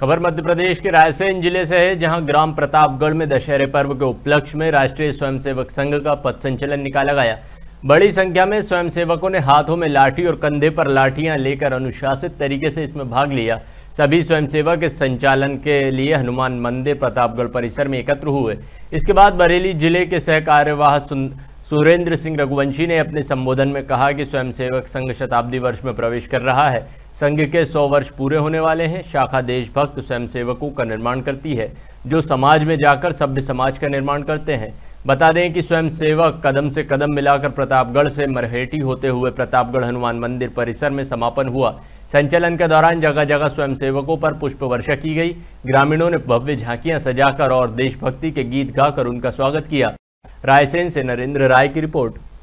खबर मध्य प्रदेश के रायसेन जिले से है जहां ग्राम प्रतापगढ़ में दशहरे पर्व के उपलक्ष्य में राष्ट्रीय स्वयंसेवक संघ का पथ संचलन निकाला गया बड़ी संख्या में स्वयंसेवकों ने हाथों में लाठी और कंधे पर लाठियां लेकर अनुशासित तरीके से इसमें भाग लिया सभी स्वयंसेवक इस संचालन के लिए हनुमान मंदिर प्रतापगढ़ परिसर में एकत्र हुए इसके बाद बरेली जिले के सहकार्यवाह सुरेंद्र सिंह रघुवंशी ने अपने संबोधन में कहा कि स्वयंसेवक संघ शताब्दी वर्ष में प्रवेश कर रहा है संघ के 100 वर्ष पूरे होने वाले हैं शाखा देशभक्त स्वयंसेवकों का निर्माण करती है जो समाज में जाकर सभ्य समाज का निर्माण करते हैं बता दें कि स्वयंसेवक कदम से कदम मिलाकर प्रतापगढ़ से मरहेटी होते हुए प्रतापगढ़ हनुमान मंदिर परिसर में समापन हुआ संचलन के दौरान जगह जगह स्वयंसेवकों पर पुष्प वर्षा की गई ग्रामीणों ने भव्य झांकियां सजाकर और देशभक्ति के गीत गाकर उनका स्वागत किया रायसेन से नरेंद्र राय की रिपोर्ट